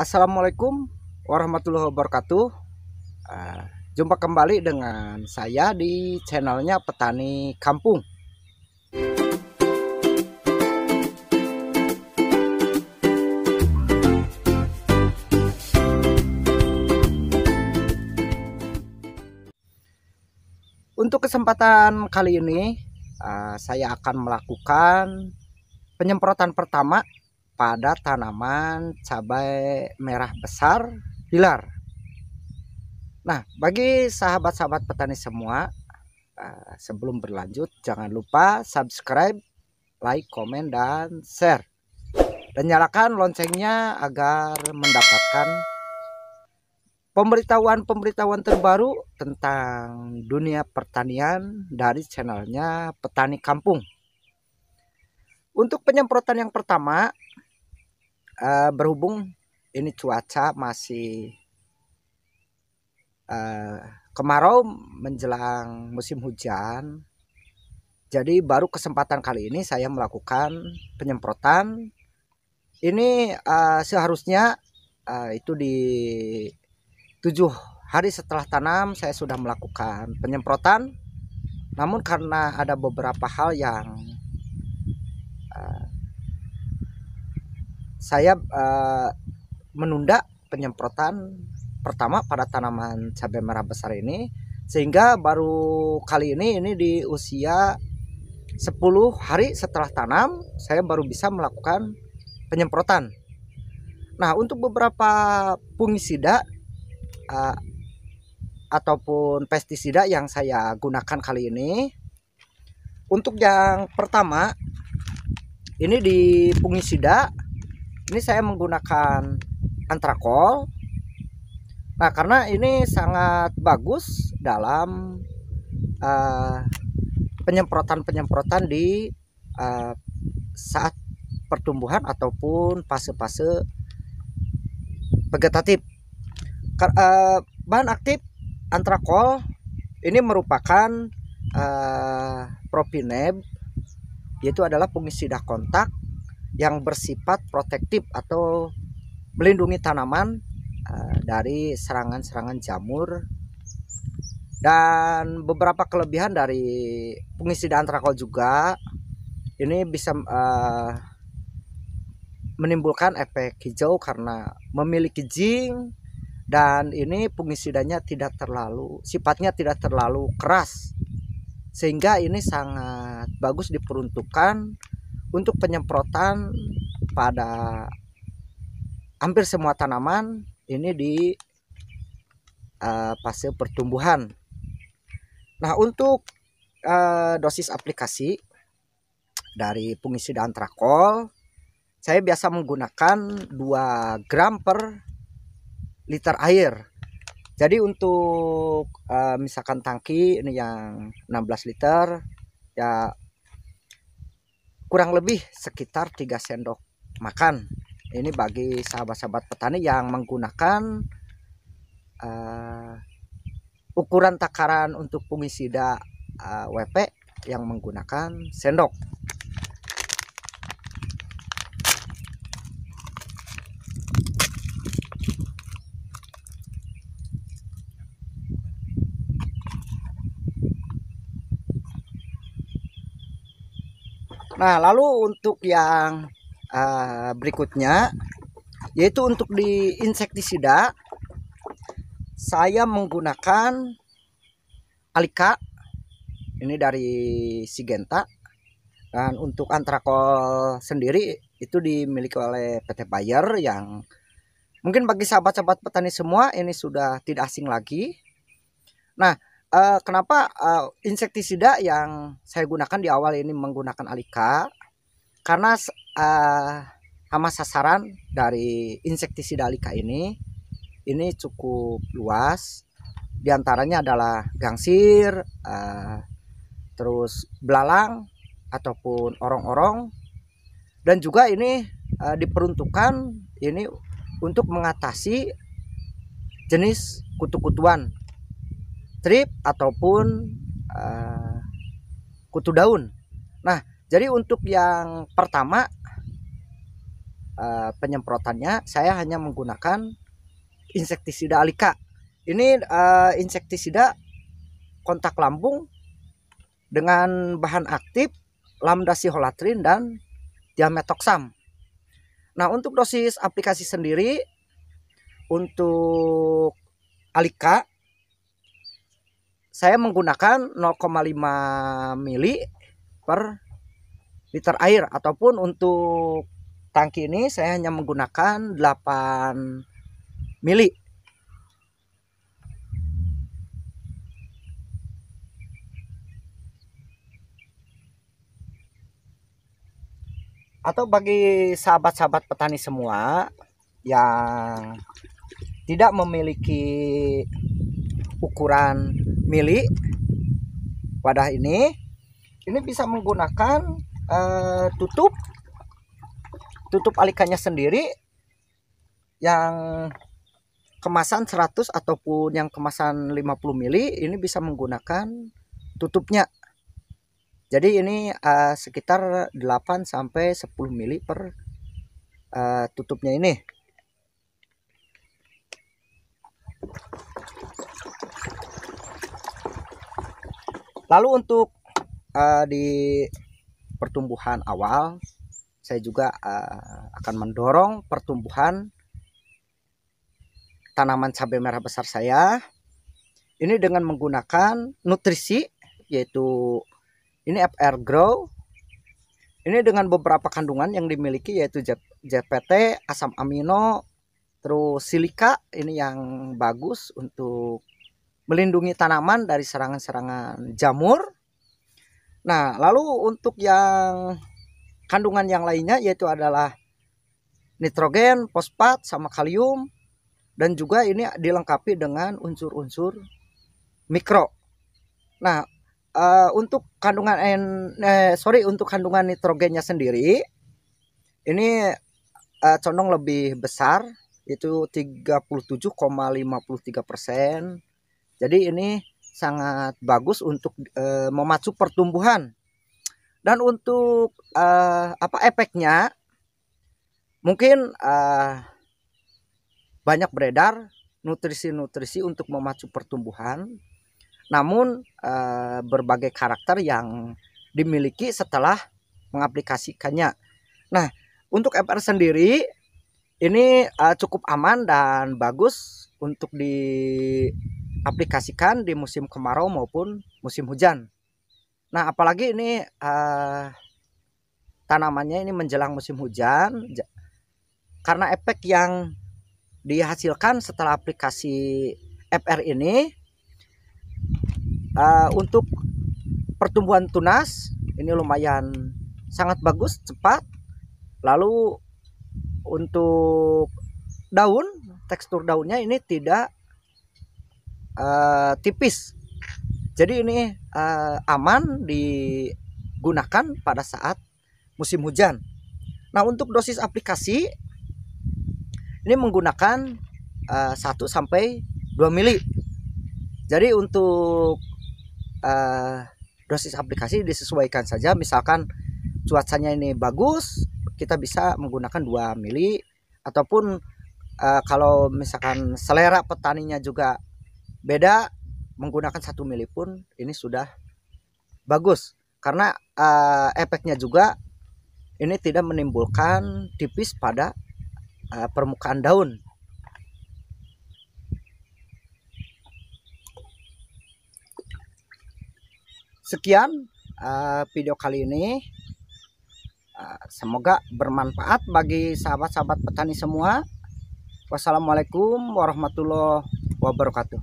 Assalamualaikum warahmatullahi wabarakatuh. Ah, jumpa kembali dengan saya di channelnya Petani Kampung. Untuk kesempatan kali ini, ah, saya akan melakukan penyemprotan pertama pada tanaman cabai merah besar pilar. Nah, bagi sahabat-sahabat petani semua, eh, sebelum berlanjut jangan lupa subscribe, like, komen, dan share. Dan nyalakan loncengnya agar mendapatkan pemberitahuan-pemberitahuan terbaru tentang dunia pertanian dari channelnya Petani Kampung. Untuk penyemprotan yang pertama, uh, berhubung ini cuaca masih uh, kemarau menjelang musim hujan. Jadi baru kesempatan kali ini saya melakukan penyemprotan. Ini uh, seharusnya uh, itu di tujuh hari setelah tanam saya sudah melakukan penyemprotan. Namun karena ada beberapa hal yang uh, saya uh, menunda penyemprotan pertama pada tanaman cabai merah besar ini sehingga baru kali ini ini di usia 10 hari setelah tanam saya baru bisa melakukan penyemprotan. Nah, untuk beberapa fungisida uh, ataupun pestisida yang saya gunakan kali ini untuk yang pertama ini di fungisida ini saya menggunakan antrakol nah karena ini sangat bagus dalam uh, penyemprotan-penyemprotan di uh, saat pertumbuhan ataupun fase-fase vegetatif Kar uh, bahan aktif antrakol ini merupakan uh, propineb yaitu adalah fungisida kontak yang bersifat protektif atau melindungi tanaman eh, dari serangan-serangan jamur dan beberapa kelebihan dari pengisi pengisida trakol juga ini bisa uh, menimbulkan efek hijau karena memiliki zinc dan ini fungisidanya tidak terlalu sifatnya tidak terlalu keras sehingga ini sangat bagus diperuntukkan untuk penyemprotan pada hampir semua tanaman ini di uh, pertumbuhan. Nah, untuk uh, dosis aplikasi dari fungisida antrakol saya biasa menggunakan 2 gram per liter air. Jadi untuk uh, misalkan tangki ini yang 16 liter ya kurang lebih sekitar 3 sendok makan ini bagi sahabat-sahabat petani yang menggunakan uh, ukuran takaran untuk fungisida uh, eh, WP yang menggunakan sendok Nah, lalu untuk yang uh, berikutnya yaitu untuk di insektisida saya menggunakan alika ini dari Sigenta dan untuk antrakol sendiri itu dimiliki oleh PT Bayer yang mungkin bagi sahabat-sahabat petani semua ini sudah tidak asing lagi. Nah, uh, kenapa uh, insektisida yang saya gunakan di awal ini menggunakan alika karena uh, sama sasaran dari insektisida alika ini ini cukup luas diantaranya adalah gangsir uh, terus belalang ataupun orang-orang dan juga ini uh, diperuntukkan ini untuk mengatasi jenis kutu-kutuan trip ataupun uh, kutu daun. Nah, jadi untuk yang pertama uh, penyemprotannya saya hanya menggunakan insektisida alika. Ini uh, insektisida kontak lambung dengan bahan aktif lambda siholatrin dan diametoksam. Nah, untuk dosis aplikasi sendiri untuk alika saya menggunakan 0,5 mili per liter air ataupun untuk tangki ini saya hanya menggunakan 8 mili atau bagi sahabat-sahabat petani semua yang tidak memiliki ukuran mili wadah ini ini bisa menggunakan uh, tutup tutup alikannya sendiri yang kemasan 100 ataupun yang kemasan 50 mili ini bisa menggunakan tutupnya jadi ini uh, sekitar 8 sampai 10 mili per uh, tutupnya ini Lalu untuk uh, di pertumbuhan awal, saya juga uh, akan mendorong pertumbuhan tanaman cabai merah besar saya. Ini dengan menggunakan nutrisi yaitu ini FR Grow. Ini dengan beberapa kandungan yang dimiliki yaitu JPT, asam amino, terus silika ini yang bagus untuk melindungi tanaman dari serangan-serangan jamur. Nah, lalu untuk yang kandungan yang lainnya yaitu adalah nitrogen, fosfat, sama kalium dan juga ini dilengkapi dengan unsur-unsur mikro. Nah, uh, untuk kandungan eh, sorry untuk kandungan nitrogennya sendiri ini uh, condong lebih besar itu 37,53 persen jadi ini sangat bagus untuk e, memacu pertumbuhan. Dan untuk e, apa efeknya? Mungkin e, banyak beredar nutrisi-nutrisi untuk memacu pertumbuhan. Namun e, berbagai karakter yang dimiliki setelah mengaplikasikannya. Nah, untuk FR sendiri ini uh, cukup aman dan bagus untuk di aplikasikan di musim kemarau maupun musim hujan. Nah, apalagi ini uh, tanamannya ini menjelang musim hujan karena efek yang dihasilkan setelah aplikasi FR ini uh, untuk pertumbuhan tunas ini lumayan sangat bagus cepat lalu untuk daun tekstur daunnya ini tidak uh, tipis. Jadi ini uh, aman digunakan pada saat musim hujan. Nah, untuk dosis aplikasi ini menggunakan uh, eh, 1 sampai 2 mili. Jadi untuk uh, dosis aplikasi disesuaikan saja. Misalkan cuacanya ini bagus, kita bisa menggunakan 2 mili ataupun uh, kalau misalkan selera petaninya juga Beda menggunakan satu mili pun ini sudah bagus karena uh, efeknya juga ini tidak menimbulkan tipis pada uh, permukaan daun. Sekian uh, video kali ini. Uh, semoga bermanfaat bagi sahabat-sahabat petani semua. Wassalamualaikum warahmatullahi wabarakatuh